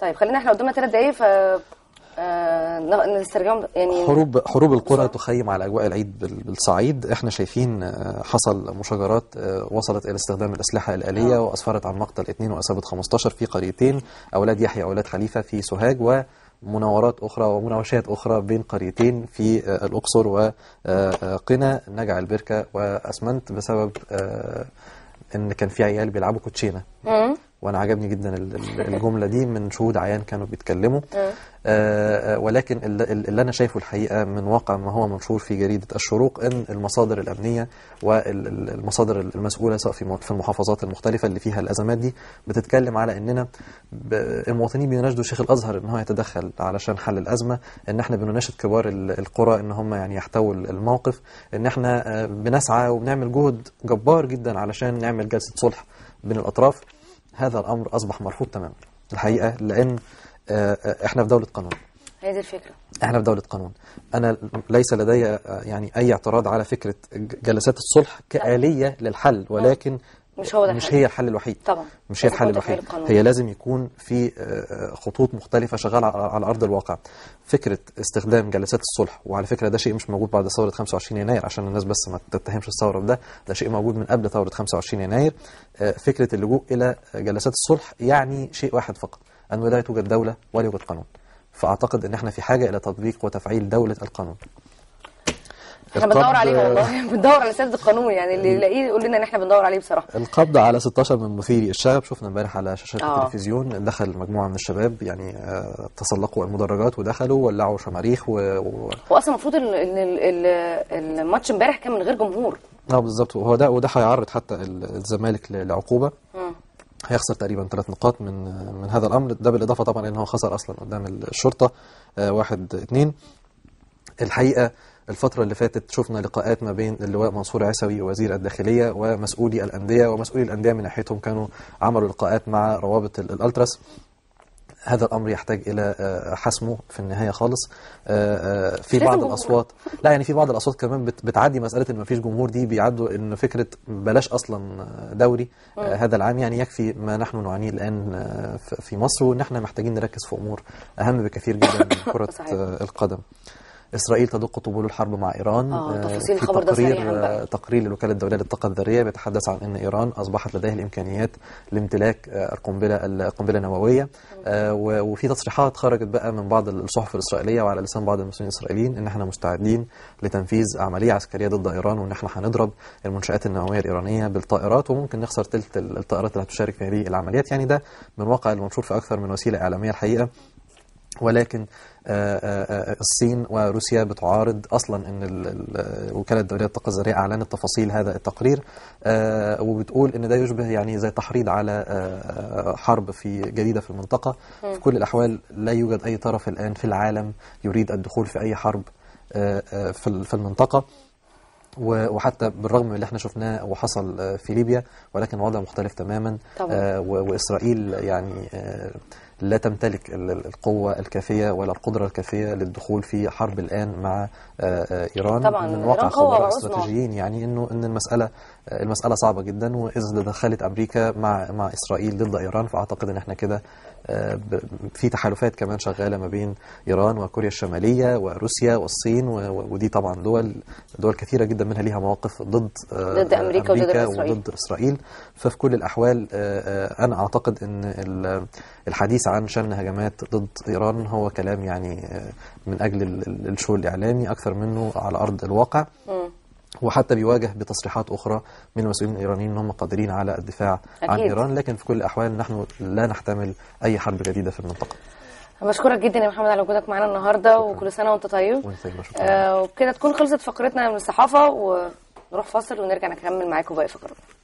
طيب خلينا احنا قدامنا ثلاث دقايق ف آه، نسترجعهم يعني حروب حروب القرى تخيم على اجواء العيد بالصعيد احنا شايفين آه، حصل مشاجرات آه، وصلت الى استخدام الاسلحه الاليه آه. واسفرت عن مقتل اثنين واصابه 15 في قريتين اولاد يحيى واولاد خليفه في سوهاج و مناورات أخرى ومناوشات أخرى بين قريتين في الأقصر وقنا نجع البركة وأسمنت بسبب أن كان في عيال بيلعبوا كوتشينة وانا عجبني جدا الجمله دي من شهود عيان كانوا بيتكلموا آه, آه،, آه، ولكن اللي انا شايفه الحقيقه من واقع ما هو منشور في جريده الشروق ان المصادر الامنيه والمصادر المسؤوله سواء في المحافظات المختلفه اللي فيها الازمات دي بتتكلم على اننا المواطنين بيناشدوا شيخ الازهر ان هو يتدخل علشان حل الازمه ان احنا بنناشد كبار القرى ان هم يعني يحتووا الموقف ان احنا آه، بنسعى وبنعمل جهد جبار جدا علشان نعمل جلسه صلح بين الاطراف هذا الأمر أصبح مرفوض تماما الحقيقة لأن آه، آه، إحنا في دولة قانون هذه الفكرة احنا في دولة قانون انا ليس لدي آه، يعني اي اعتراض على فكرة جلسات الصلح كآلية للحل ولكن مش هو ده مش هي الحل الوحيد طبعا مش هي الحل الوحيد هي لازم يكون في آه، آه، خطوط مختلفه شغاله على ارض الواقع فكره استخدام جلسات الصلح وعلى فكره ده شيء مش موجود بعد ثوره 25 يناير عشان الناس بس ما تتهمش الثوره بده ده شيء موجود من قبل ثوره 25 يناير آه، فكره اللجوء الى جلسات الصلح يعني شيء واحد فقط انه لا توجد دوله ولا يوجد قانون فاعتقد ان احنا في حاجه الى تطبيق وتفعيل دوله القانون احنا بندور عليه والله بندور على سد القانون يعني اللي يلاقيه يقول لنا ان احنا بندور عليه بصراحه القبض على 16 من مثيري الشغب شفنا امبارح على شاشات آه. التلفزيون دخل مجموعه من الشباب يعني آه، تسلقوا المدرجات ودخلوا ولعوا شماريخ و, و... واصلا المفروض ان الماتش امبارح كان من غير جمهور اه بالظبط وهو ده وده هيعرض حتى الزمالك لعقوبه م. هيخسر تقريبا ثلاث نقاط من من هذا الامر ده بالاضافه طبعا ان هو خسر اصلا قدام الشرطه آه، واحد اثنين الحقيقة الفترة اللي فاتت شفنا لقاءات ما بين اللواء منصور عسوي وزير الداخلية ومسؤولي الأندية ومسؤولي الأندية من ناحيتهم كانوا عملوا لقاءات مع روابط الألتراس هذا الامر يحتاج الى آه، حسمه في النهايه خالص آه، آه، في بعض الاصوات لا يعني في بعض الاصوات كمان بتعدي مساله ان مفيش جمهور دي بيعدوا ان فكره بلاش اصلا دوري هذا العام يعني يكفي ما نحن نعانيه الان في مصر وان احنا محتاجين نركز في امور اهم بكثير جدا من كره القدم إسرائيل تدق طبول الحرب مع إيران آه،, آه، تفاصيل الخبر ده تقرير, آه، تقرير للوكالة الدولية للطاقة الذرية بيتحدث عن أن إيران أصبحت لديها الإمكانيات لامتلاك آه، القنبلة القنبلة النووية آه، وفي تصريحات خرجت بقى من بعض الصحف الإسرائيلية وعلى لسان بعض المسؤولين الإسرائيليين أن احنا مستعدين لتنفيذ عملية عسكرية ضد إيران وأن احنا هنضرب المنشآت النووية الإيرانية بالطائرات وممكن نخسر تلت الطائرات اللي هتشارك في هذه العمليات يعني ده من واقع المنشور في أكثر من وسيلة إعلامية الحقيقة ولكن آه، آه، آه، الصين وروسيا بتعارض اصلا ان الوكاله الدوليه للطاقه الذريه اعلنت تفاصيل هذا التقرير وبتقول ان ده يشبه يعني زي تحريض على حرب في جديده في المنطقه في كل الاحوال لا يوجد اي طرف الان في العالم يريد الدخول في اي حرب في المنطقه وحتى بالرغم من اللي احنا شفناه وحصل في ليبيا ولكن وضع مختلف تماما طبعا. واسرائيل يعني لا تمتلك القوة الكافية ولا القدرة الكافية للدخول في حرب الآن مع آه، آه، إيران طبعا من واقع خبراء استراتيجيين يعني إنه إن المسألة آه، المسألة صعبة جدا وإذا دخلت أمريكا مع مع إسرائيل ضد إيران فأعتقد إن إحنا كده في تحالفات كمان شغالة ما بين إيران وكوريا الشمالية وروسيا والصين ودي طبعا دول دول كثيرة جدا منها ليها مواقف ضد ضد أمريكا, أمريكا وضد إسرائيل. وضد إسرائيل ففي كل الأحوال أنا أعتقد إن الحديث عن شن هجمات ضد إيران هو كلام يعني آه، من أجل الشو الإعلامي أكثر منه على أرض الواقع م. وحتى بيواجه بتصريحات أخرى من المسؤولين الإيرانيين أنهم قادرين على الدفاع أكيد. عن إيران لكن في كل الأحوال نحن لا نحتمل أي حرب جديدة في المنطقة بشكرك جدا يا محمد على وجودك معانا النهارده شكرا. وكل سنه وانت طيب, طيب، آه وبكده تكون خلصت فقرتنا من الصحافه ونروح فاصل ونرجع نكمل معاكم باقي فقراتنا